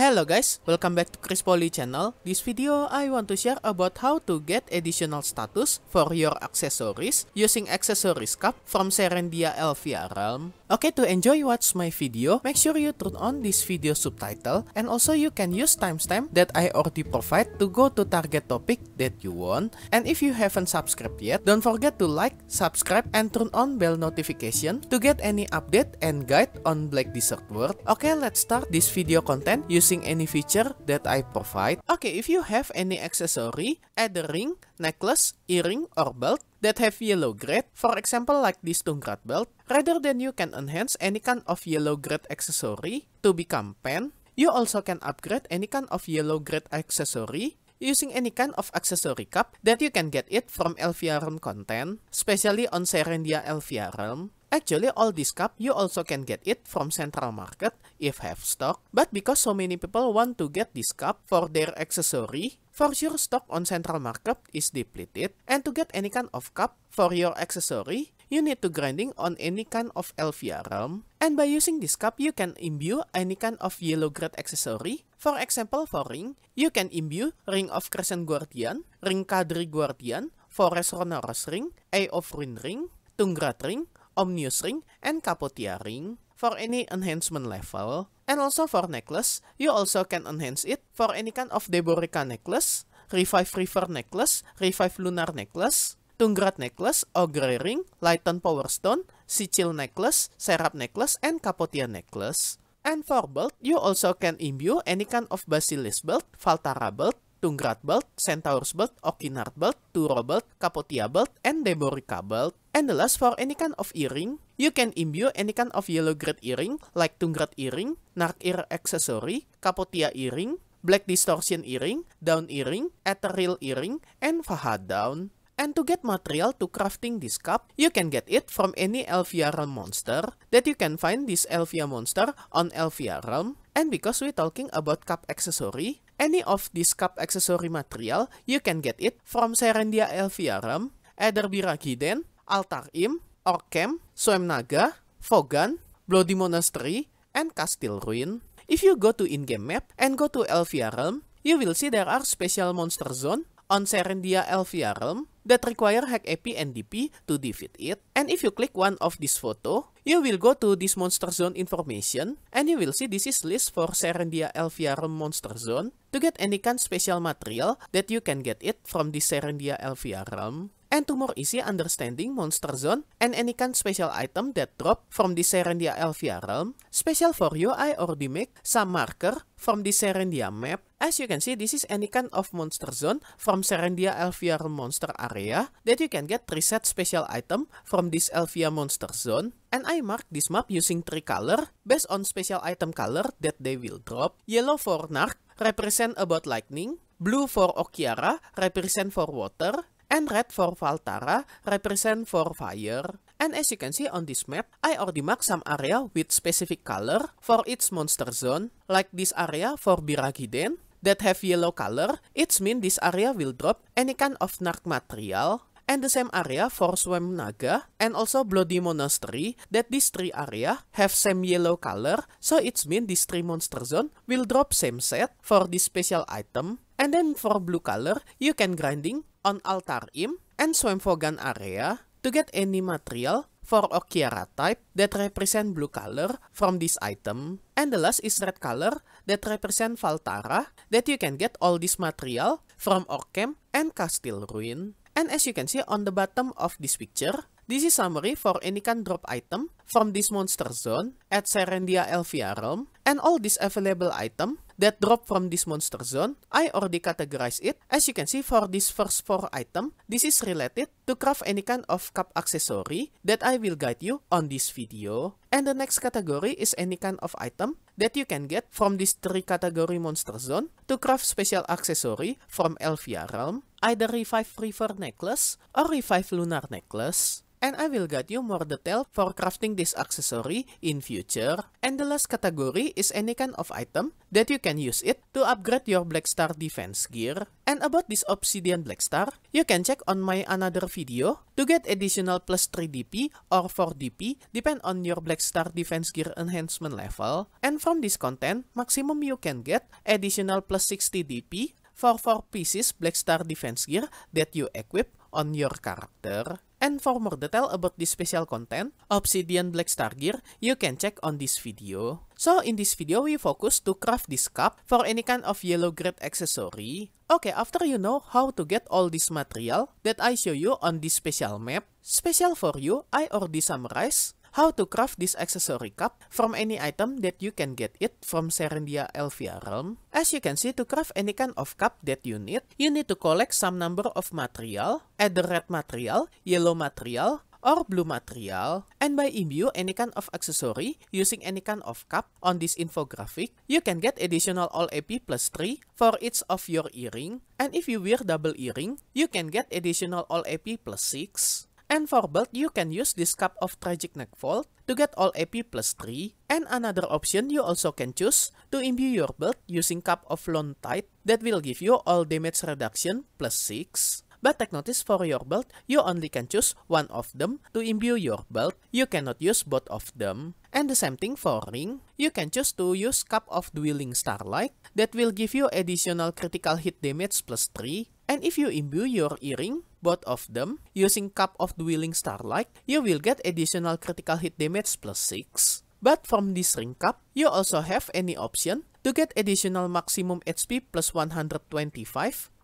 Hello guys, welcome back to Chris Poly channel. This video I want to share about how to get additional status for your accessories using accessories cup from Serendia Elvia Realm. Okay, to enjoy watch my video, make sure you turn on this video subtitle and also you can use timestamp that I already provide to go to target topic that you want. And if you haven't subscribed yet, don't forget to like, subscribe, and turn on bell notification to get any update and guide on Black Desert World. Okay, let's start this video content using using any feature that I provide. Okay, if you have any accessory, add a ring, necklace, earring, or belt that have yellow grade, for example like this Tungrat belt, rather than you can enhance any kind of yellow grade accessory to become pen, you also can upgrade any kind of yellow grade accessory using any kind of accessory cup that you can get it from Elvia Realm content, especially on Serendia Elvia Realm. Actually, all this cup you also can get it from Central Market if have stock, but because so many people want to get this cup for their accessory, for sure stock on Central Market is depleted, and to get any kind of cup for your accessory, you need to grinding on any kind of realm. and by using this cup you can imbue any kind of yellow grade accessory, for example for ring, you can imbue Ring of Crescent Guardian, Ring Kadri Guardian, Forest runner Ring, Eye of Ruin Ring, Tungrat Ring, Omnius Ring, and Capotia Ring for any enhancement level. And also for necklace, you also can enhance it for any kind of Deborica necklace, Revive River necklace, Revive Lunar necklace, Tungrat necklace, Ogre Ring, Lighten Power Stone, Sichil necklace, Serap necklace, and Capotia necklace. And for belt, you also can imbue any kind of Basilisk belt, Valtara belt, Tungrat Belt, Centaurus Belt, Okinard Belt, Turo Belt, Kapotia Belt, and Demorica Belt. And the last for any kind of earring, you can imbue any kind of yellow grid earring like Tungrat earring, Nark ear accessory, Kapotia earring, Black distortion earring, down earring, ethereal earring, and Fahad down. And to get material to crafting this cup, you can get it from any Elvia Realm monster, that you can find this Elvia monster on Elvia Realm. And because we're talking about cup accessory, any of these cup accessory material, you can get it from Serendia Elviarum, Eder Birakiden, Altarim, Orkem, Swemnaga, Fogan, Bloody Monastery, and Castle Ruin. If you go to in-game map and go to Elviarum, you will see there are special monster zone on Serendia Elviarum. that require Hack and DP to defeat it. And if you click one of this photo, you will go to this monster zone information and you will see this is list for Serendia Elfiarum monster zone. To get any kind special material that you can get it from the Serendia Elfiarum. and to more easy understanding monster zone and any kind special item that drop from the Serendia Elvia realm, special for you I already make some marker from the Serendia map. As you can see, this is any kind of monster zone from Serendia Elvia monster area that you can get reset special item from this Elvia monster zone. And I mark this map using three color based on special item color that they will drop. Yellow for Nark represent about lightning. Blue for Okiara, represent for water. and red for Valtara, represent for fire. And as you can see on this map, I already marked some area with specific color for its monster zone, like this area for Biragiden, that have yellow color, it means this area will drop any kind of narc material. And the same area for Swam Naga and also Bloody Monastery that these three area have same yellow color. So it means this three monster zone will drop same set for this special item. And then for blue color, you can grinding on Altarim and swamfogan area to get any material for Okiara type that represent blue color from this item, and the last is red color that represent Valtara that you can get all this material from Orkem and Castile Ruin. And as you can see on the bottom of this picture, this is summary for any can drop item from this monster zone at Serendia Elvia Realm, and all this available item that drop from this monster zone, I already categorize it. As you can see for this first four item, this is related to craft any kind of cup accessory that I will guide you on this video. And the next category is any kind of item that you can get from this three category monster zone to craft special accessory from Elvia Realm, either Revive River Necklace or Revive Lunar Necklace and I will get you more detail for crafting this accessory in future. And the last category is any kind of item that you can use it to upgrade your Black Star defense gear. And about this obsidian Black Star, you can check on my another video to get additional plus 3 DP or 4 DP depend on your Black Star defense gear enhancement level. And from this content, maximum you can get additional plus 60 DP for 4 pieces Black Star defense gear that you equip on your character. And for more detail about this special content, Obsidian Black Star Gear, you can check on this video. So in this video, we focus to craft this cup for any kind of yellow grade accessory. Okay, after you know how to get all this material that I show you on this special map, special for you, I already summarize How to craft this accessory cup from any item that you can get it from Serendia Elvia Realm. As you can see, to craft any kind of cup that you need, you need to collect some number of material, either red material, yellow material, or blue material, and by imbue any kind of accessory using any kind of cup on this infographic, you can get additional all AP plus 3 for each of your earring, and if you wear double earring, you can get additional all AP plus 6. And for build, you can use this cup of tragic neckfold to get all AP plus 3. And another option you also can choose to imbue your build using cup of lone tide that will give you all damage reduction plus 6. But take notice for your build, you only can choose one of them to imbue your build. You cannot use both of them. And the same thing for ring, you can choose to use Cup of dwelling Starlight that will give you additional critical hit damage plus 3. And if you imbue your earring, both of them, using Cup of Dwelling Starlight, you will get additional critical hit damage plus 6. But from this ring cup, you also have any option to get additional maximum HP plus 125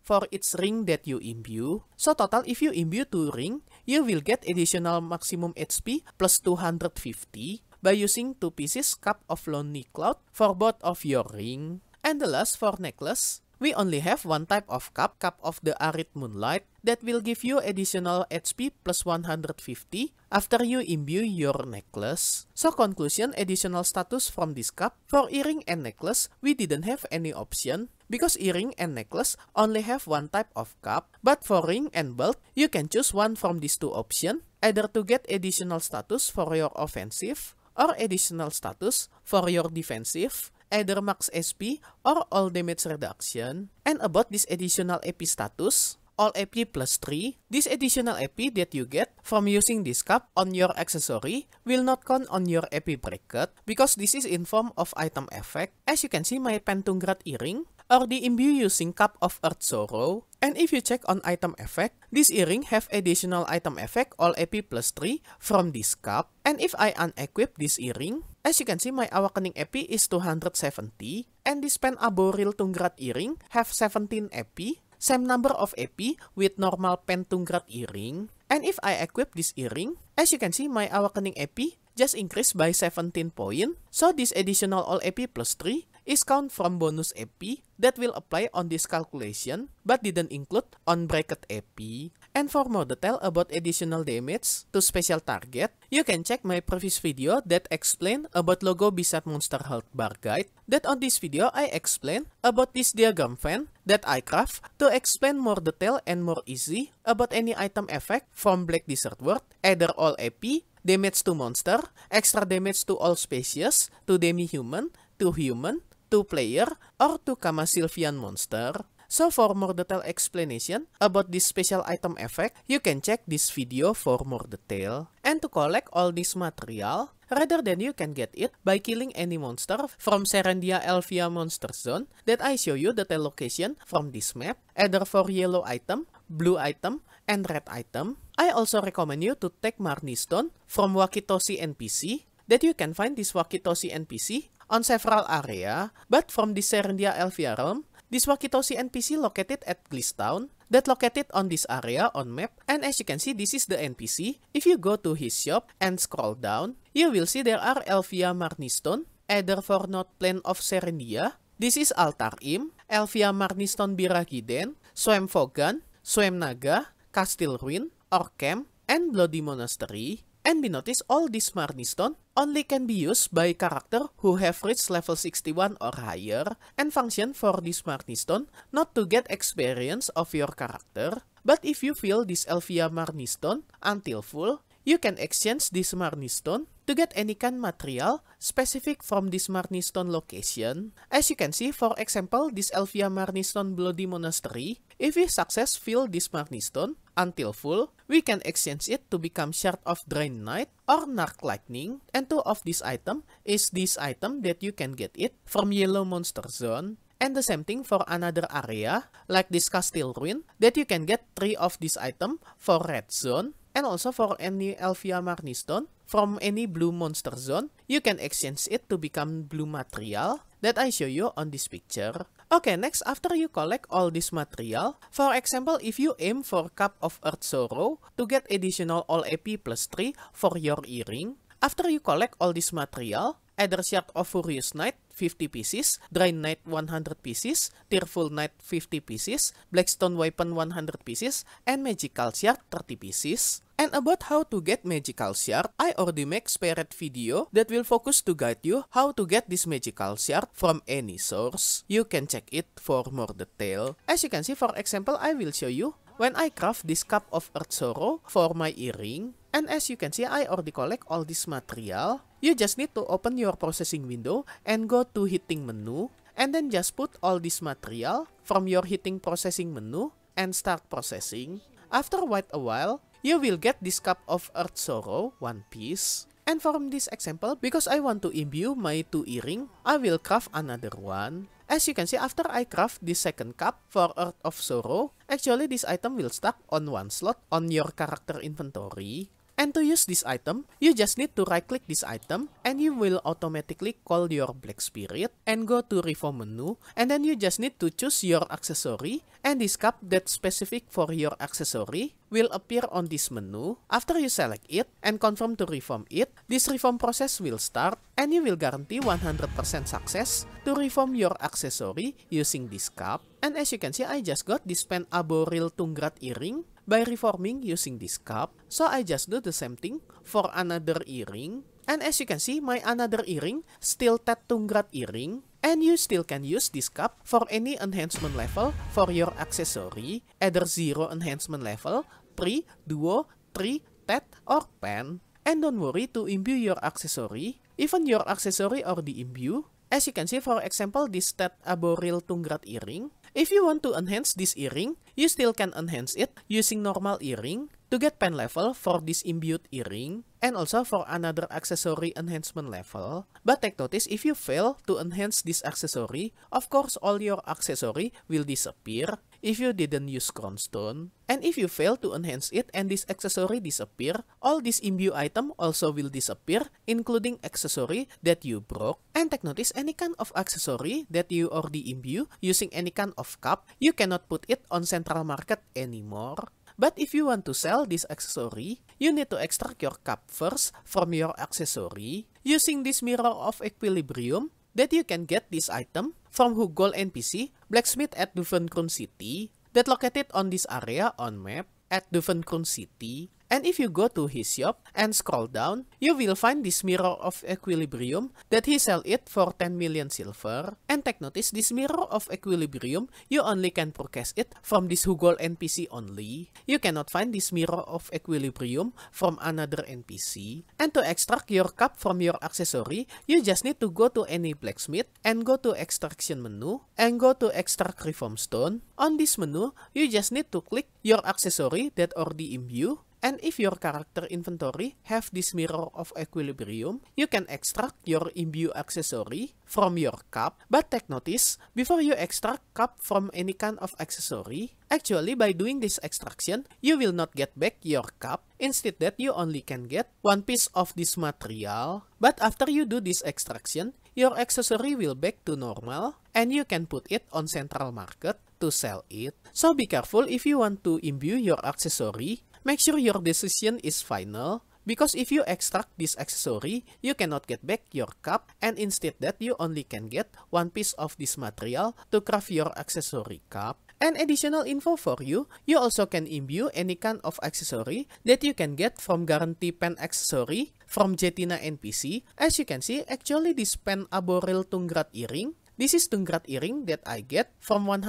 for each ring that you imbue. So total if you imbue 2 ring, you will get additional maximum HP plus 250 by using 2 pieces Cup of Lonely Cloud for both of your ring. And the last for necklace, We only have one type of cup, cup of the arid moonlight, that will give you additional HP plus 150 after you imbue your necklace. So conclusion, additional status from this cup, for earring and necklace, we didn't have any option, because earring and necklace only have one type of cup, but for ring and belt, you can choose one from these two options, either to get additional status for your offensive, or additional status for your defensive, either max SP or all damage reduction. And about this additional AP status, all AP plus 3, this additional AP that you get from using this cup on your accessory will not count on your AP bracket because this is in form of item effect. As you can see my Pentungrat earring or the imbue using cup of earth sorrow. And if you check on item effect, this earring have additional item effect all AP plus 3 from this cup. And if I unequip this earring, As you can see, my Awakening EP is 270, and this pen Aboril Tungrat Earring have 17 EP, same number of EP with normal pen Tungrat Earring. And if I equip this earring, as you can see, my Awakening EP just increased by 17 point. So this additional all EP plus 3 is count from bonus EP that will apply on this calculation but didn't include on bracket EP. And for more detail about additional damage to special target, you can check my previous video that explain about logo Bizat Monster Health Bar Guide. That on this video I explain about this diagram fan that I craft to explain more detail and more easy about any item effect from Black Desert World, either all AP, damage to monster, extra damage to all species, to demi-human, to human, to player, or to Kama Sylvian monster. So for more detailed explanation about this special item effect, you can check this video for more detail. And to collect all this material, rather than you can get it by killing any monster from Serendia Elvia Monster Zone that I show you the location from this map, either for yellow item, blue item, and red item. I also recommend you to take Marnie Stone from Wakitoshi NPC that you can find this Wakitoshi NPC on several area, but from the Serendia Elvia realm, This Wakitoshi NPC located at Glistown that located on this area on map and as you can see this is the NPC. If you go to his shop and scroll down, you will see there are Elvia Marniston, Eder Fornot Plain of Serenia, this is Altarim, Elvia Marniston Biragiden, Swam Fogan, Swam Naga, Castle Ruin, Orkem, and Bloody Monastery, And be noticed, all this Marnie only can be used by character who have reached level 61 or higher, and function for this Marnie not to get experience of your character, but if you fill this Elvia Marnie until full, you can exchange this Marnie to get any kind material specific from this Marniston location, as you can see for example this Elvia Marniston Bloody Monastery, if we success fill this Marniston until full, we can exchange it to become Shard of Drain Knight or Narc Lightning and two of this item is this item that you can get it from Yellow Monster Zone And the same thing for another area, like this Castile Ruin, that you can get 3 of this item for Red Zone, and also for any Elvia Marniston, from any blue monster zone, you can exchange it to become blue material that I show you on this picture. Okay, next, after you collect all this material, for example, if you aim for Cup of Earth Sorrow to get additional all AP plus 3 for your earring, after you collect all this material, Either Shard of Furious Knight 50 pieces, Dry Knight 100 pieces, Tearful Knight 50 pieces, Blackstone Weapon 100 pieces, and Magical Shard 30 pieces. And about how to get magical shard, I already make separate video that will focus to guide you how to get this magical shard from any source. You can check it for more detail. As you can see, for example, I will show you when I craft this cup of earth sorrow for my earring, and as you can see, I already collect all this material. You just need to open your processing window and go to heating menu, and then just put all this material from your heating processing menu and start processing. After quite a while, you will get this cup of earth sorrow, one piece. And from this example, because I want to imbue my two earring, I will craft another one. As you can see, after I craft this second cup for Earth of Sorrow, actually this item will stuck on one slot on your character inventory And to use this item, you just need to right click this item and you will automatically call your black spirit and go to reform menu and then you just need to choose your accessory and this cup that specific for your accessory will appear on this menu. After you select it and confirm to reform it, this reform process will start and you will guarantee 100% success to reform your accessory using this cup. And as you can see, I just got this Pen Arboreal Tungrat earring by reforming using this cup. So I just do the same thing for another earring. And as you can see, my another earring, still Tetungrat earring. And you still can use this cup for any enhancement level for your accessory, either 0 enhancement level, 3, duo, 3, tet, or pen. And don't worry to imbue your accessory, even your accessory or the imbue, As you can see, for example, this tet Aboril Tungrat earring if you want to enhance this earring, you still can enhance it using normal earring to get pen level for this imbued earring and also for another accessory enhancement level. But take notice if you fail to enhance this accessory, of course all your accessory will disappear if you didn't use Cronstone. And if you fail to enhance it and this accessory disappear, all this imbue item also will disappear, including accessory that you broke. And take notice any kind of accessory that you already imbue using any kind of cup, you cannot put it on central market anymore. But if you want to sell this accessory, you need to extract your cup first from your accessory using this mirror of equilibrium that you can get this item from Hugol NPC, blacksmith at Duvenkron City, that located on this area on map at Duvenkron City, And if you go to his shop and scroll down, you will find this mirror of equilibrium that he sell it for 10 million silver. And take notice this mirror of equilibrium, you only can purchase it from this Hugol NPC only. You cannot find this mirror of equilibrium from another NPC. And to extract your cup from your accessory, you just need to go to any blacksmith and go to extraction menu and go to extract reform stone. On this menu, you just need to click your accessory that already imbue and if your character inventory have this mirror of equilibrium, you can extract your imbue accessory from your cup. But take notice, before you extract cup from any kind of accessory, Actually, by doing this extraction, you will not get back your cup. Instead that you only can get one piece of this material. But after you do this extraction, your accessory will back to normal and you can put it on central market to sell it. So be careful if you want to imbue your accessory Make sure your decision is final, because if you extract this accessory, you cannot get back your cup, and instead that you only can get one piece of this material to craft your accessory cup. And additional info for you, you also can imbue any kind of accessory that you can get from guarantee pen accessory from Jetina NPC. As you can see, actually this pen aboril tungrat earring This is Dungrat earring that I get from 100%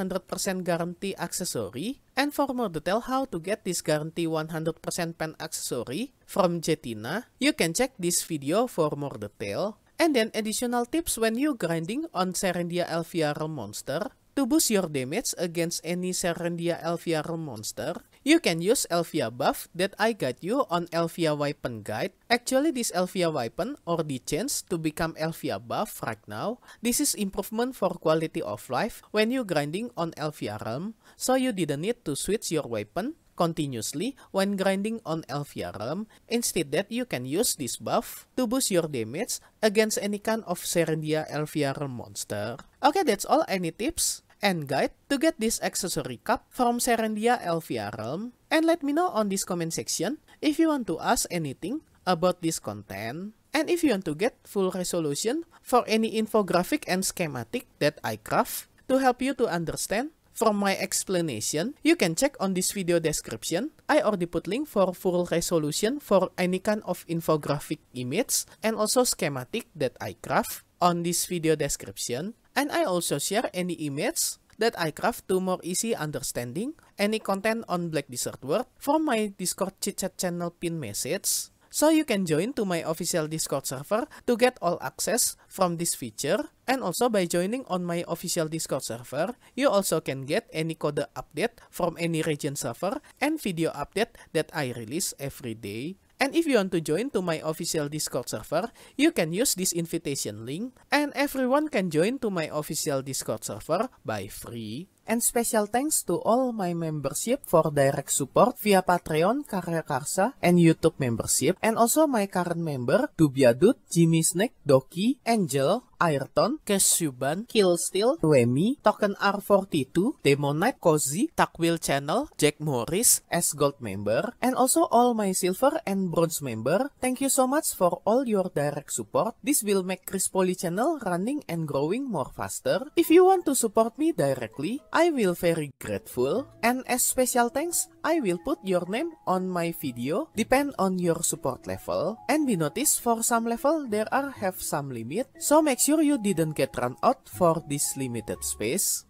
guarantee accessory and for more detail how to get this guarantee 100% pen accessory from Jetina, you can check this video for more detail. And then additional tips when you grinding on Serendia Elviara monster To boost your damage against any Serendia LVR monster, you can use Elvia buff that I got you on Elvia weapon guide. Actually this Elvia weapon or the chance to become Elvia buff right now, this is improvement for quality of life when you grinding on Elvia realm, so you didn't need to switch your weapon continuously when grinding on Elvia Realm. Instead that you can use this buff to boost your damage against any kind of Serendia Elvia Realm monster. Okay, that's all. Any tips? and guide to get this accessory cup from Serendia Elvia Realm. And let me know on this comment section if you want to ask anything about this content and if you want to get full resolution for any infographic and schematic that I craft to help you to understand from my explanation, you can check on this video description. I already put link for full resolution for any kind of infographic image and also schematic that I craft on this video description. And I also share any image that I craft to more easy understanding any content on Black Desert World from my Discord chit chat channel pin message. So you can join to my official Discord server to get all access from this feature. And also by joining on my official Discord server, you also can get any code update from any region server and video update that I release every day. And if you want to join to my official Discord server, you can use this invitation link and everyone can join to my official Discord server by free And special thanks to all my membership for direct support via Patreon, Karya Karsa, and YouTube membership, and also my current member, Dubiadut, Jimmy Snake, Doki, Angel, Ayrton, Kesuban, Killsteel, Wemi, Token R42, Demonite, Cozy, Takwil Channel, Jack Morris, as Gold member, and also all my Silver and Bronze member. Thank you so much for all your direct support. This will make Chris Poly channel running and growing more faster. If you want to support me directly, I will very grateful and as special thanks, I will put your name on my video depend on your support level and be noticed for some level there are have some limit so make sure you didn't get run out for this limited space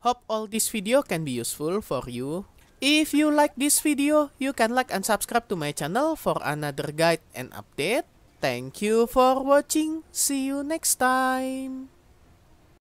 Hope all this video can be useful for you. If you like this video, you can like and subscribe to my channel for another guide and update. Thank you for watching. See you next time.